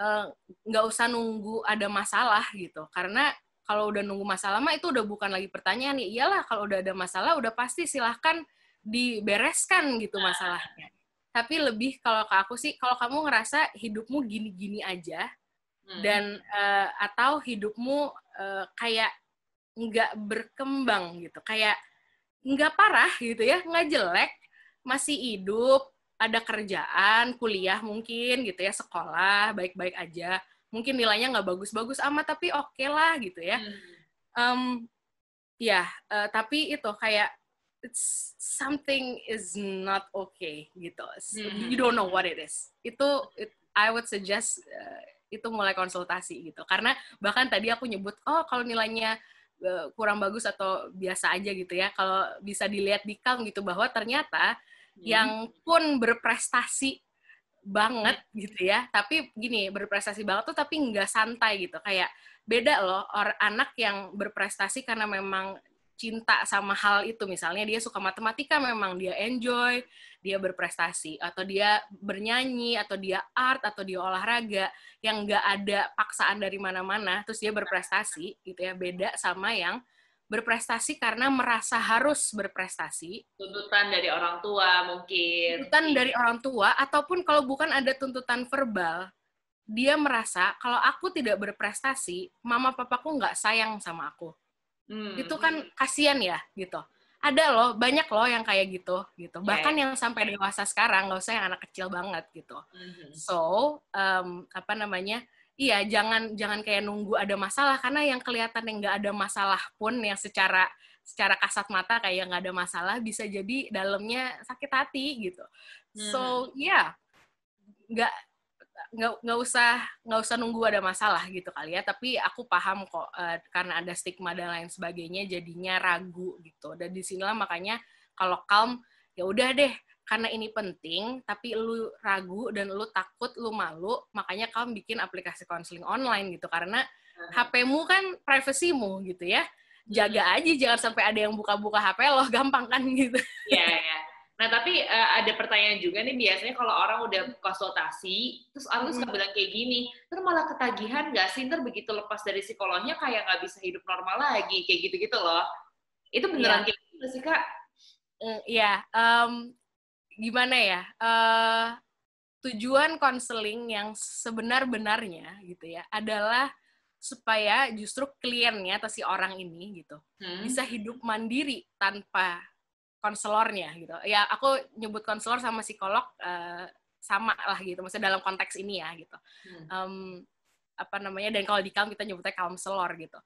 eh, nggak uh, usah nunggu ada masalah gitu karena kalau udah nunggu masalah mah itu udah bukan lagi pertanyaan ya iyalah kalau udah ada masalah udah pasti silahkan dibereskan gitu nah, masalahnya tapi lebih kalau ke aku sih kalau kamu ngerasa hidupmu gini-gini aja hmm. dan uh, atau hidupmu uh, kayak nggak berkembang gitu kayak nggak parah gitu ya nggak jelek masih hidup ada kerjaan kuliah mungkin gitu ya sekolah baik-baik aja mungkin nilainya nggak bagus-bagus amat tapi oke okay lah gitu ya hmm. um, ya uh, tapi itu kayak it's something is not okay gitu. Mm-hmm. You don't know what it is. Itu it, I would suggest uh, itu mulai konsultasi gitu. Karena bahkan tadi aku nyebut oh kalau nilainya uh, kurang bagus atau biasa aja gitu ya. Kalau bisa dilihat di Calm gitu bahwa ternyata mm-hmm. yang pun berprestasi banget hmm. gitu ya tapi gini berprestasi banget tuh tapi nggak santai gitu kayak beda loh or anak yang berprestasi karena memang cinta sama hal itu misalnya dia suka matematika memang dia enjoy dia berprestasi atau dia bernyanyi atau dia art atau dia olahraga yang nggak ada paksaan dari mana-mana terus dia berprestasi gitu ya beda sama yang berprestasi karena merasa harus berprestasi. Tuntutan dari orang tua mungkin. Tuntutan dari orang tua ataupun kalau bukan ada tuntutan verbal, dia merasa kalau aku tidak berprestasi, mama papaku nggak sayang sama aku. Hmm. Itu hmm, kan hmm. kasihan ya gitu. Ada loh, banyak loh yang kayak gitu gitu. Ya, Bahkan ya. yang sampai ya. dewasa sekarang, nggak usah yang anak kecil banget gitu. Mm-hmm. So, um, apa namanya? Iya, jangan jangan kayak nunggu ada masalah karena yang kelihatan yang nggak ada masalah pun yang secara secara kasat mata kayak nggak ada masalah bisa jadi dalamnya sakit hati gitu. Mm. So, ya yeah. nggak nggak nggak usah nggak usah nunggu ada masalah gitu kali ya tapi aku paham kok uh, karena ada stigma dan lain sebagainya jadinya ragu gitu dan disinilah makanya kalau calm ya udah deh karena ini penting tapi lu ragu dan lu takut lu malu makanya kamu bikin aplikasi konseling online gitu karena HP-mu kan privasimu gitu ya iya. jaga aja jangan sampai ada yang buka-buka HP lo <laughs> gampang kan gitu ya yeah, yeah Nah, tapi uh, ada pertanyaan juga nih biasanya kalau orang udah konsultasi, terus orang hmm. suka bilang kayak gini, terus malah ketagihan nggak sih? Ntar begitu lepas dari psikolognya kayak nggak bisa hidup normal lagi, kayak gitu-gitu loh. Itu iya. beneran ya. kayak gitu sih, Kak? Eh, iya, um, gimana ya? Uh, tujuan konseling yang sebenar-benarnya gitu ya adalah supaya justru kliennya atau si orang ini gitu hmm. bisa hidup mandiri tanpa konselornya gitu. Ya aku nyebut konselor sama psikolog uh, sama lah gitu. Maksudnya dalam konteks ini ya gitu. Hmm. Um, apa namanya dan kalau di Calm kita nyebutnya konselor gitu.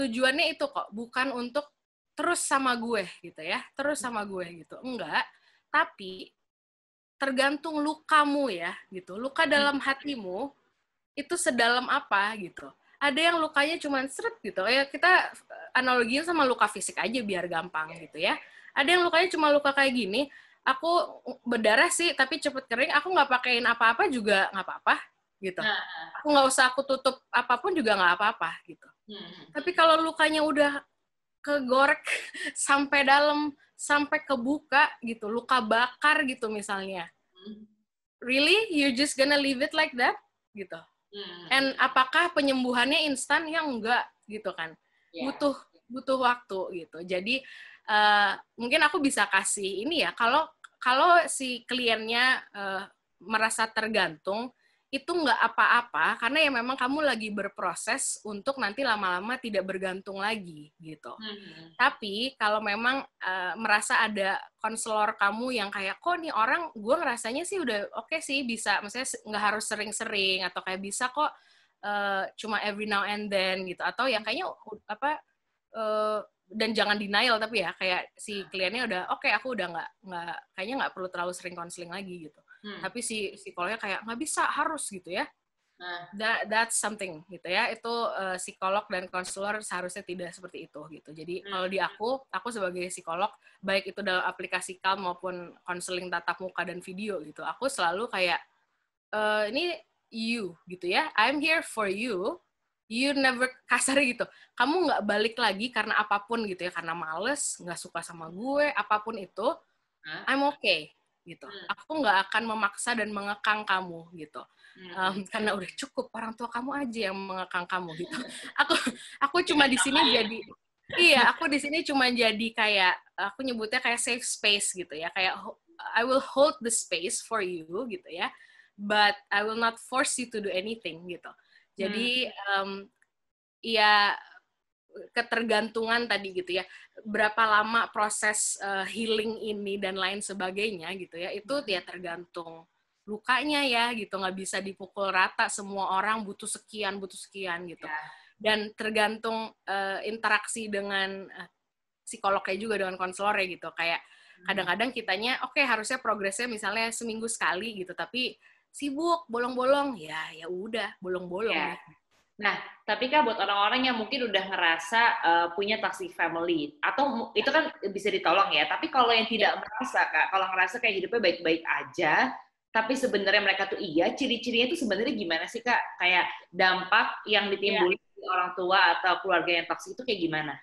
Tujuannya itu kok bukan untuk terus sama gue gitu ya, terus sama gue gitu. Enggak, tapi tergantung lukamu ya gitu. Luka dalam hatimu itu sedalam apa gitu ada yang lukanya cuma seret gitu ya kita analogiin sama luka fisik aja biar gampang gitu ya ada yang lukanya cuma luka kayak gini aku berdarah sih tapi cepet kering aku nggak pakein apa-apa juga nggak apa-apa gitu nah, aku nggak usah aku tutup apapun juga nggak apa-apa gitu hmm. tapi kalau lukanya udah kegorek <laughs> sampai dalam sampai kebuka gitu luka bakar gitu misalnya hmm. really you just gonna leave it like that gitu hmm. and apakah penyembuhannya instan ya enggak gitu kan yeah. butuh butuh waktu gitu jadi uh, mungkin aku bisa kasih ini ya kalau kalau si kliennya uh, merasa tergantung itu nggak apa-apa karena ya memang kamu lagi berproses untuk nanti lama-lama tidak bergantung lagi gitu. Hmm. Tapi kalau memang uh, merasa ada konselor kamu yang kayak kok nih orang gue ngerasanya sih udah oke okay sih bisa, maksudnya nggak harus sering-sering atau kayak bisa kok uh, cuma every now and then gitu atau yang hmm. kayaknya apa uh, dan jangan denial tapi ya kayak si kliennya udah oke okay, aku udah nggak nggak kayaknya nggak perlu terlalu sering konseling lagi gitu hmm. tapi si psikolognya kayak nggak bisa harus gitu ya nah. that that's something gitu ya itu uh, psikolog dan konselor seharusnya tidak seperti itu gitu jadi hmm. kalau di aku aku sebagai psikolog baik itu dalam aplikasi Calm maupun konseling tatap muka dan video gitu aku selalu kayak e, ini you gitu ya I'm here for you you never kasar gitu kamu nggak balik lagi karena apapun gitu ya karena males nggak suka sama gue apapun itu huh? I'm okay gitu hmm. aku nggak akan memaksa dan mengekang kamu gitu hmm. um, karena udah cukup orang tua kamu aja yang mengekang kamu gitu <laughs> aku aku cuma di sini jadi iya aku di sini cuma jadi kayak aku nyebutnya kayak safe space gitu ya kayak I will hold the space for you gitu ya but I will not force you to do anything gitu jadi um, ya ketergantungan tadi gitu ya berapa lama proses uh, healing ini dan lain sebagainya gitu ya itu hmm. ya tergantung lukanya ya gitu nggak bisa dipukul rata semua orang butuh sekian butuh sekian gitu Ya. dan tergantung uh, interaksi dengan uh, psikolognya juga dengan konselornya gitu kayak hmm. kadang-kadang kitanya oke okay, harusnya progresnya misalnya seminggu sekali gitu tapi sibuk bolong-bolong ya ya udah bolong-bolong yeah. Iya. nah tapi kan buat orang-orang yang mungkin udah ngerasa uh, punya taksi family atau itu kan bisa ditolong ya tapi kalau yang tidak iya. merasa kak kalau ngerasa kayak hidupnya baik-baik aja tapi sebenarnya mereka tuh iya ciri-cirinya tuh sebenarnya gimana sih kak kayak dampak yang iya. ditimbulkan yeah. orang tua atau keluarga yang taksi itu kayak gimana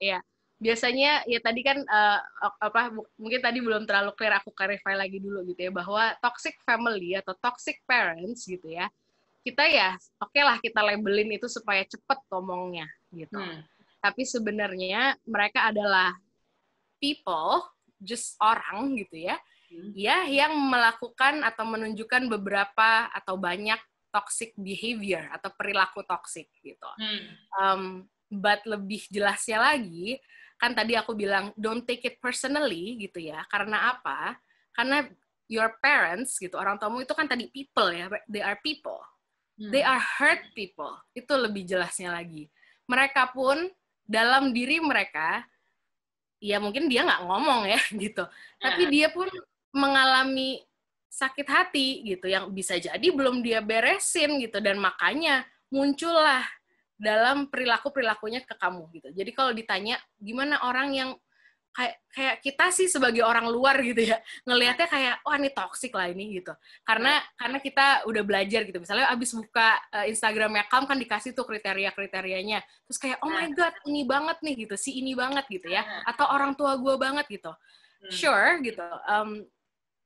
Iya, biasanya ya tadi kan uh, apa mungkin tadi belum terlalu clear aku clarify lagi dulu gitu ya bahwa toxic family atau toxic parents gitu ya kita ya oke okay lah kita labelin itu supaya cepet ngomongnya gitu hmm. tapi sebenarnya mereka adalah people just orang gitu ya hmm. ya yang melakukan atau menunjukkan beberapa atau banyak toxic behavior atau perilaku toxic gitu hmm. um, but lebih jelasnya lagi kan tadi aku bilang don't take it personally gitu ya. Karena apa? Karena your parents gitu, orang tuamu itu kan tadi people ya, they are people. Hmm. They are hurt people. Itu lebih jelasnya lagi. Mereka pun dalam diri mereka ya mungkin dia nggak ngomong ya <laughs> gitu. Tapi dia pun mengalami sakit hati gitu yang bisa jadi belum dia beresin gitu dan makanya muncullah dalam perilaku perilakunya ke kamu gitu. Jadi kalau ditanya gimana orang yang kayak kayak kita sih sebagai orang luar gitu ya ngelihatnya kayak wah oh, ini toxic lah ini gitu karena ya. karena kita udah belajar gitu misalnya abis buka uh, eh, Instagramnya kamu kan dikasih tuh kriteria kriterianya terus kayak oh my nah. god ini banget nih gitu si ini banget gitu ya nah. atau orang tua gue banget gitu hmm. sure gitu um,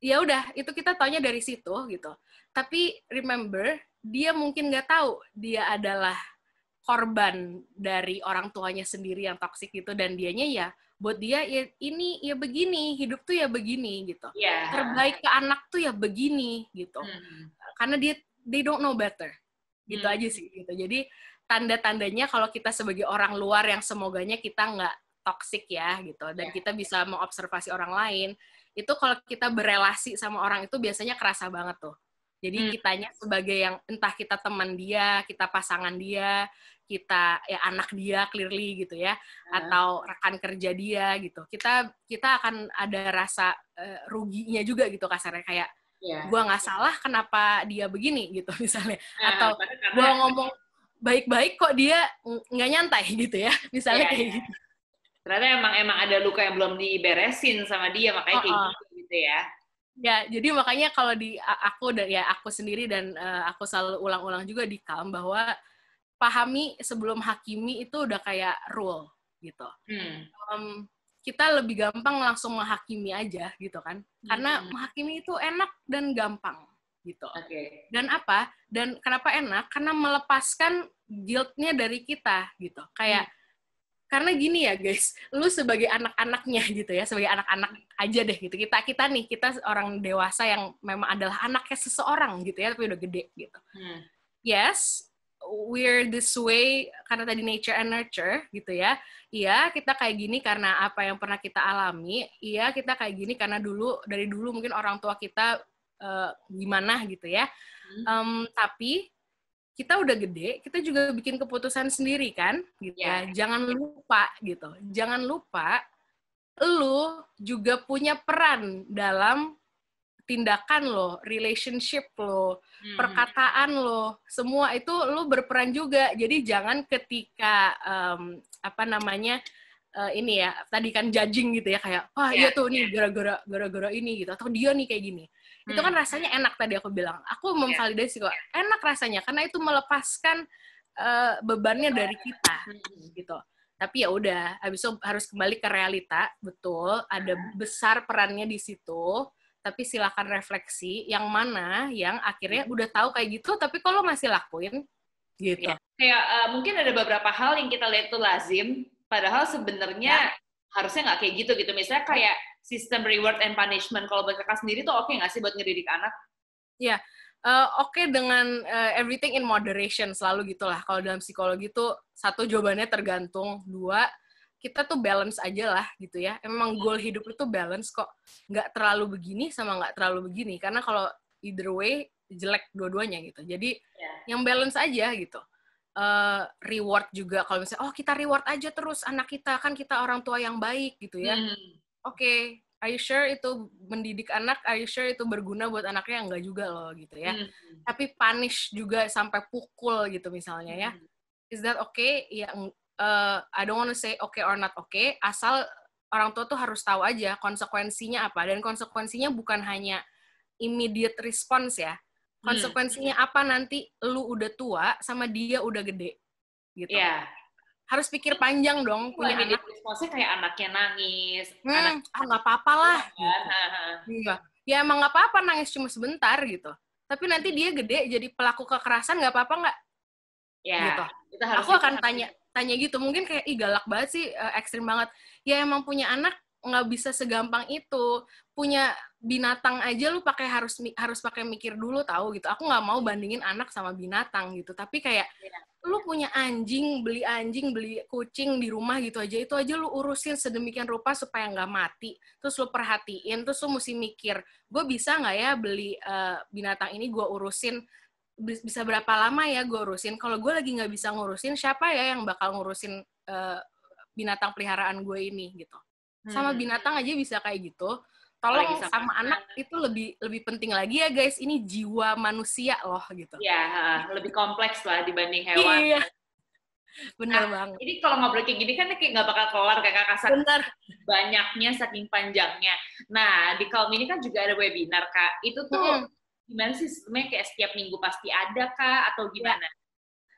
ya udah itu kita tanya dari situ gitu tapi remember dia mungkin nggak tahu dia adalah korban dari orang tuanya sendiri yang toksik gitu dan dianya ya buat dia ya ini ya begini hidup tuh ya begini gitu yeah. terbaik ke anak tuh ya begini gitu hmm. karena dia they don't know better gitu hmm. aja sih gitu jadi tanda tandanya kalau kita sebagai orang luar yang semoganya kita nggak toksik ya gitu dan yeah. kita bisa mengobservasi orang lain itu kalau kita berelasi sama orang itu biasanya kerasa banget tuh jadi hmm. kitanya sebagai yang entah kita teman dia, kita pasangan dia, kita ya anak dia clearly gitu ya hmm. atau rekan kerja dia gitu. Kita kita akan ada rasa uh, ruginya juga gitu kasarnya kayak yeah. gua nggak salah kenapa dia begini gitu <laughs> misalnya yeah, atau gue ngomong baik-baik kok dia nggak nyantai <laughs> gitu ya misalnya yeah, kayak yeah. gitu ternyata emang emang ada luka yang belum diberesin sama dia makanya oh, kayak oh. gitu ya Ya, jadi makanya kalau di aku dan ya aku sendiri dan uh, aku selalu ulang-ulang juga di kam bahwa pahami sebelum hakimi itu udah kayak rule gitu. Hmm. Um, kita lebih gampang langsung menghakimi aja gitu kan. Hmm. Karena menghakimi itu enak dan gampang gitu. Okay. Dan apa? Dan kenapa enak? Karena melepaskan guiltnya dari kita gitu. Kayak hmm karena gini ya guys lu sebagai anak-anaknya gitu ya sebagai anak-anak aja deh gitu kita kita nih kita orang dewasa yang memang adalah anaknya seseorang gitu ya tapi udah gede gitu hmm. yes we're this way karena tadi nature and nurture gitu ya. Iya, kita kayak gini karena apa yang pernah kita alami. Iya, kita kayak gini karena dulu dari dulu mungkin orang tua kita uh, gimana gitu ya. Um, tapi kita udah gede, kita juga bikin keputusan sendiri kan, gitu yeah. ya. Jangan lupa gitu. Jangan lupa lu juga punya peran dalam tindakan lo, relationship lo, hmm. perkataan lo, semua itu lu berperan juga. Jadi jangan ketika um, apa namanya uh, ini ya, tadi kan judging gitu ya kayak wah oh, iya, yeah, iya tuh nih iya. gara-gara gara-gara ini gitu atau dia nih kayak gini hmm. itu kan hmm. rasanya enak tadi aku bilang aku iya. memvalidasi kok enak rasanya karena itu melepaskan uh, bebannya dari kita hmm. gitu tapi ya udah habis itu harus kembali ke realita betul ada hmm. besar perannya di situ tapi silakan refleksi yang mana yang akhirnya udah tahu kayak gitu tapi kalau masih lakuin gitu ya. kayak uh, mungkin ada beberapa hal yang kita lihat tuh lazim padahal sebenarnya ya harusnya nggak kayak gitu gitu misalnya kayak sistem reward and punishment kalau buat kakak sendiri tuh oke okay nggak sih buat ngedidik anak ya yeah. uh, oke okay dengan uh, everything in moderation selalu gitulah kalau dalam psikologi tuh satu jawabannya tergantung dua kita tuh balance aja lah gitu ya emang iya. goal hidup itu balance kok nggak terlalu begini sama nggak terlalu begini karena kalau either way jelek dua-duanya gitu jadi yeah. yang balance aja gitu uh, reward juga kalau misalnya oh kita reward aja terus anak kita kan kita orang tua yang baik gitu ya. Hmm. Oke, okay, are you sure itu mendidik anak? Are you sure itu berguna buat anaknya? Enggak juga loh gitu ya. Hmm. Tapi punish juga sampai pukul gitu misalnya ya. Hmm. Is that okay? Ya uh, I don't want to say okay or not okay, asal orang tua tuh harus tahu aja konsekuensinya apa dan konsekuensinya bukan hanya immediate response ya. Hmm. konsekuensinya hmm. apa nanti lu udah tua sama dia udah gede gitu yeah. harus pikir panjang dong punya Wah, anak maksudnya kayak anaknya nangis hmm, anak ah nggak apa-apa lah iya, gitu. Iya. ya emang nggak apa-apa nangis cuma sebentar gitu tapi nanti dia gede jadi pelaku kekerasan nggak apa-apa nggak yeah. gitu harus aku akan harus. tanya tanya gitu mungkin kayak ih galak banget sih eh, ekstrim banget ya emang punya anak nggak bisa segampang itu punya binatang aja lu pakai harus harus pakai mikir dulu tahu gitu. Aku nggak mau bandingin anak sama binatang gitu. Tapi kayak ya. lu punya anjing, beli anjing, beli kucing di rumah gitu aja itu aja lu urusin sedemikian rupa supaya nggak mati. Terus lu perhatiin, terus lu mesti mikir, gue bisa nggak ya beli uh, binatang ini gue urusin bisa berapa lama ya gue urusin. Kalau gue lagi nggak bisa ngurusin, siapa ya yang bakal ngurusin uh, binatang peliharaan gue ini gitu. Sama hmm. binatang aja bisa kayak gitu tolong sama, sama anak itu lebih lebih penting lagi ya guys ini jiwa manusia loh gitu ya lebih kompleks lah dibanding hewan iya. bener nah, banget jadi kalau ngobrol kayak gini kan kayak nggak bakal kelar kayak kakak bener. banyaknya saking panjangnya nah di kalau ini kan juga ada webinar kak itu tuh hmm. gimana sih sebenarnya kayak setiap minggu pasti ada kak atau iya. gimana ya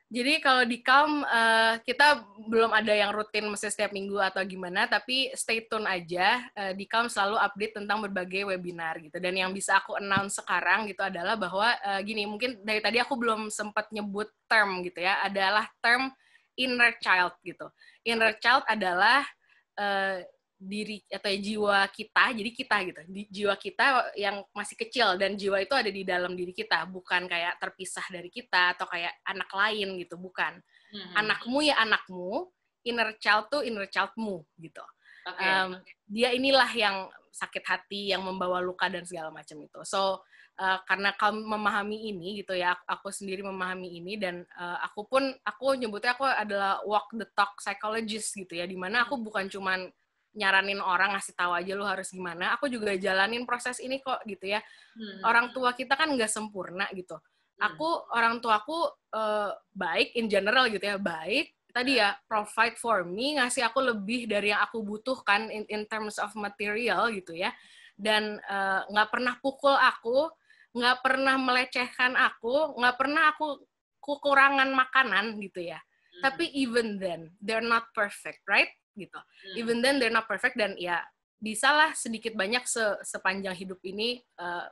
jadi kalau di Calm uh, eh, kita belum ada yang rutin mesti setiap minggu atau gimana, tapi stay tune aja. Uh, di Calm selalu update tentang berbagai webinar gitu. Dan yang bisa aku announce sekarang gitu adalah bahwa uh, gini, mungkin dari tadi aku belum sempat nyebut term gitu ya. Adalah term inner child gitu. Inner child adalah uh, diri atau ya jiwa kita jadi kita gitu di, jiwa kita yang masih kecil dan jiwa itu ada di dalam diri kita bukan kayak terpisah dari kita atau kayak anak lain gitu bukan hmm. anakmu ya anakmu inner child tuh inner childmu gitu okay. um, dia inilah yang sakit hati yang membawa luka dan segala macam itu so uh, karena kamu memahami ini gitu ya aku, aku sendiri memahami ini dan uh, aku pun aku nyebutnya aku adalah walk the talk psychologist gitu ya dimana aku hmm. bukan cuman nyaranin orang ngasih tahu aja lu harus gimana aku juga jalanin proses ini kok gitu ya hmm. orang tua kita kan nggak sempurna gitu hmm. aku orang tuaku uh, baik in general gitu ya baik tadi ya provide for me ngasih aku lebih dari yang aku butuhkan in, in terms of material gitu ya dan eh, nggak uh, pernah pukul aku nggak pernah melecehkan aku nggak pernah aku kekurangan makanan gitu ya hmm. tapi even then they're not perfect right gitu. Hmm. Even then they're not perfect dan ya bisalah sedikit banyak se sepanjang hidup ini uh,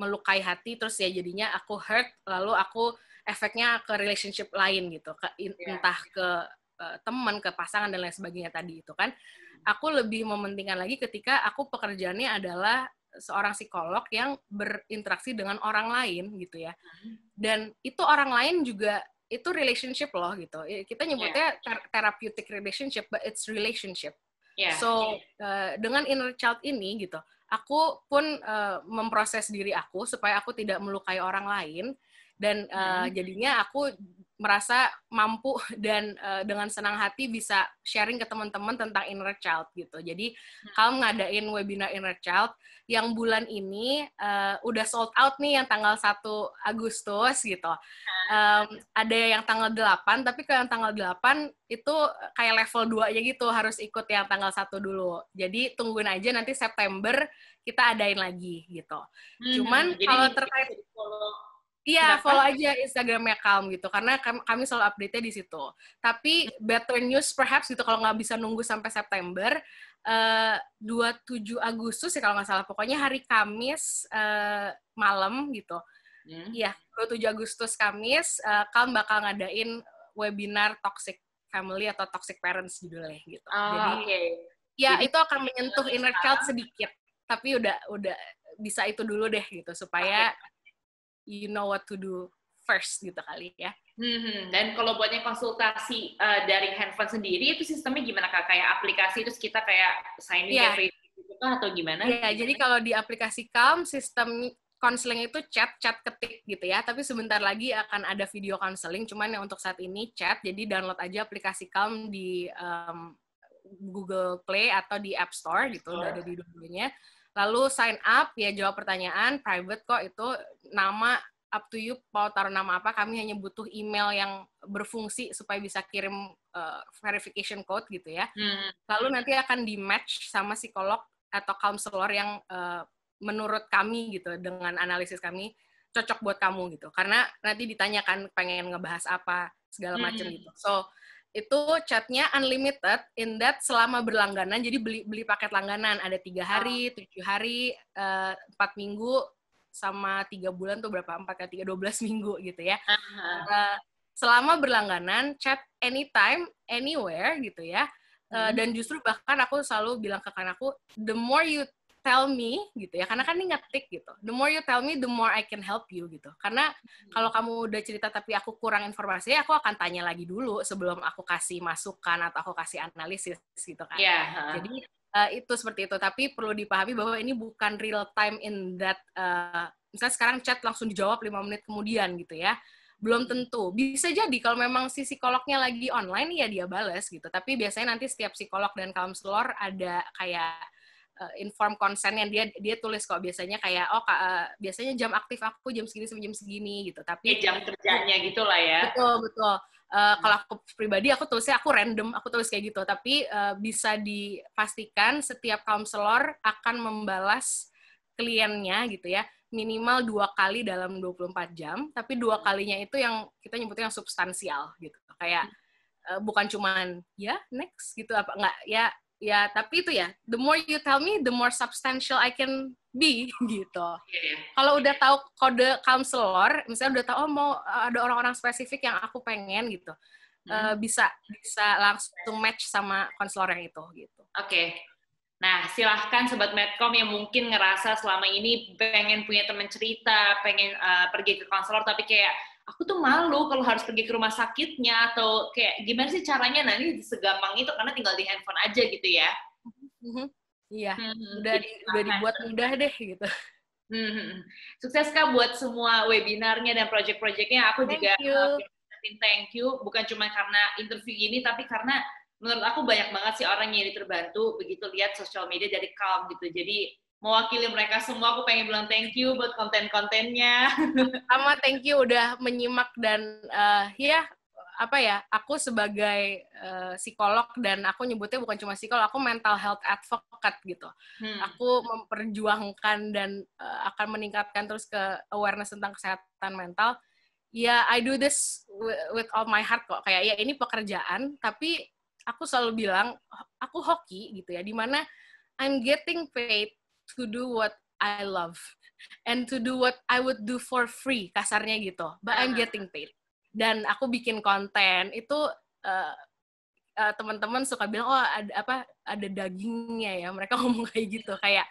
melukai hati terus ya jadinya aku hurt lalu aku efeknya ke relationship lain gitu ke yeah. entah ke uh, teman ke pasangan dan lain sebagainya tadi itu kan hmm. aku lebih mementingkan lagi ketika aku pekerjaannya adalah seorang psikolog yang berinteraksi dengan orang lain gitu ya hmm. dan itu orang lain juga itu relationship loh gitu. Kita nyebutnya yeah. ter therapeutic relationship, but it's relationship. Yeah. So yeah. Uh, dengan inner child ini gitu, aku pun uh, memproses diri aku supaya aku tidak melukai orang lain dan uh, jadinya aku merasa mampu <laughs> dan uh, dengan senang hati bisa sharing ke teman-teman tentang inner child gitu. Jadi hmm. kalau ngadain webinar inner child yang bulan ini uh, udah sold out nih yang tanggal 1 Agustus gitu. Um, ada yang tanggal 8 tapi kalau yang tanggal 8 itu kayak level 2 aja gitu harus ikut yang tanggal 1 dulu. Jadi tungguin aja nanti September kita adain lagi gitu. Hmm. Cuman kalau terkait Iya, follow aja Instagramnya Calm gitu, karena kami selalu update-nya di situ. Tapi hmm. better news perhaps gitu, kalau nggak bisa nunggu sampai September, eh, uh, 27 Agustus ya kalau nggak salah, pokoknya hari Kamis uh, malam gitu. Hmm. Iya, hmm. 27 Agustus Kamis, uh, Calm bakal ngadain webinar Toxic Family atau Toxic Parents judulnya gitu. Oh, Jadi, okay. ya Jadi, itu akan menyentuh inner child sedikit, tapi udah udah bisa itu dulu deh gitu supaya you know what to do first gitu kali ya. Hmm, dan kalau buatnya konsultasi uh, dari handphone sendiri itu sistemnya gimana kak? Kayak aplikasi terus kita kayak sign in yeah. Iya. gitu atau gimana? Iya, yeah, jadi kalau di aplikasi Calm sistem konseling itu chat, chat ketik gitu ya. Tapi sebentar lagi akan ada video konseling, cuman yang untuk saat ini chat. Jadi download aja aplikasi Calm di um, Google Play atau di App Store gitu, udah ada di dua-duanya. Lalu sign up, ya jawab pertanyaan, private kok itu nama up to you mau taruh nama apa, kami hanya butuh email yang berfungsi supaya bisa kirim uh, verification code gitu ya. Hmm. Lalu nanti akan di-match sama psikolog atau counselor yang uh, menurut kami gitu dengan analisis kami cocok buat kamu gitu. Karena nanti ditanyakan pengen ngebahas apa segala macam hmm. gitu. So itu chatnya unlimited in that selama berlangganan jadi beli beli paket langganan ada tiga ah. hari tujuh hari eh, empat uh, minggu sama tiga bulan tuh berapa empat kali tiga dua belas minggu gitu ya uh ah. -huh. Eh, uh, selama berlangganan chat anytime anywhere gitu ya uh, hmm. dan justru bahkan aku selalu bilang ke kan aku the more you tell me gitu ya karena kan ini ngetik gitu the more you tell me the more I can help you gitu karena hmm. kalau kamu udah cerita tapi aku kurang informasi aku akan tanya lagi dulu sebelum aku kasih masukan atau aku kasih analisis gitu kan yeah. jadi uh, itu seperti itu tapi perlu dipahami bahwa ini bukan real time in that uh, misalnya sekarang chat langsung dijawab lima menit kemudian gitu ya belum hmm. tentu bisa jadi kalau memang si psikolognya lagi online ya dia bales gitu tapi biasanya nanti setiap psikolog dan counselor ada kayak uh, inform consent yang dia dia tulis kok biasanya kayak oh uh, biasanya jam aktif aku jam segini sampai jam segini gitu tapi eh, jam kerjanya gitulah ya betul betul uh, kalau aku pribadi aku tulisnya aku random aku tulis kayak gitu tapi uh, bisa dipastikan setiap counselor akan membalas kliennya gitu ya minimal dua kali dalam 24 jam tapi dua hmm. kalinya itu yang kita nyebutnya yang substansial gitu kayak hmm. bukan cuman ya next gitu apa enggak ya ya tapi itu ya the more you tell me the more substantial I can be <laughs> gitu yeah. Iya. kalau udah tahu kode counselor misalnya udah tahu oh, mau eh, ada orang-orang spesifik yang aku pengen gitu hmm. uh, bisa bisa langsung match sama konselor yang itu gitu oke okay. Nah, silahkan Sobat Medcom yang mungkin ngerasa selama ini pengen punya teman cerita, pengen uh, pergi ke konselor, tapi kayak aku tuh malu kalau harus pergi ke rumah sakitnya atau kayak gimana sih caranya nah ini segampang itu karena tinggal di handphone aja gitu ya mm-hmm. iya hmm, udah di, gitu udah dibuat kan. mudah deh gitu hmm, hmm, hmm. sukses kak buat semua webinarnya dan project-projectnya aku thank juga you. Uh, thank you bukan cuma karena interview ini tapi karena menurut aku banyak banget sih orang yang terbantu begitu lihat sosial media jadi calm gitu jadi mewakili mereka semua aku pengen bilang thank you buat konten-kontennya <laughs> sama thank you udah menyimak dan uh, ya apa ya aku sebagai uh, psikolog dan aku nyebutnya bukan cuma psikolog aku mental health advocate gitu hmm. aku memperjuangkan dan uh, akan meningkatkan terus ke awareness tentang kesehatan mental ya I do this with, all my heart kok kayak ya ini pekerjaan tapi aku selalu bilang aku hoki gitu ya dimana I'm getting paid to do what I love and to do what I would do for free kasarnya gitu but I'm getting paid dan aku bikin konten itu uh, uh, teman-teman suka bilang oh ada apa ada dagingnya ya mereka <laughs> ngomong kayak gitu kayak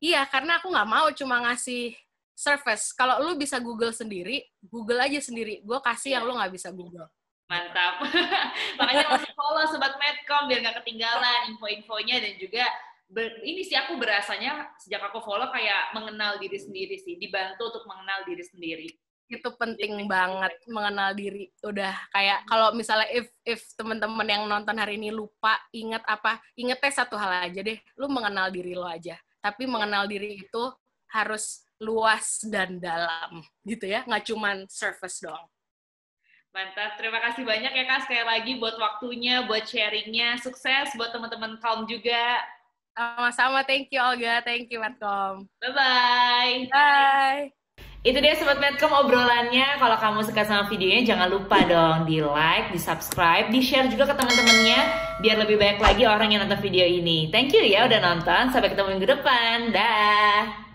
iya karena aku nggak mau cuma ngasih service kalau lu bisa Google sendiri Google aja sendiri gue kasih yang lu nggak bisa Google mantap <laughs> makanya langsung follow sobat Medcom biar nggak ketinggalan info-infonya dan juga ber, ini sih aku berasanya sejak aku follow kayak mengenal diri sendiri sih, dibantu untuk mengenal diri sendiri. Itu penting Jadi, banget mengenal diri. Udah kayak hmm. kalau misalnya if if teman-teman yang nonton hari ini lupa ingat apa, ingetnya satu hal aja deh, lu mengenal diri lo aja. Tapi mengenal diri itu harus luas dan dalam gitu ya, nggak cuman surface doang. Mantap, terima kasih banyak ya Kak sekali lagi buat waktunya, buat sharingnya, sukses buat teman-teman Calm juga. Sama-sama, thank you Olga, thank you Matkom. Bye-bye. Bye. Itu dia Sobat Medcom obrolannya. Kalau kamu suka sama videonya jangan lupa dong di like, di subscribe, di share juga ke teman-temannya biar lebih banyak lagi orang yang nonton video ini. Thank you ya udah nonton. Sampai ketemu minggu depan. Dah.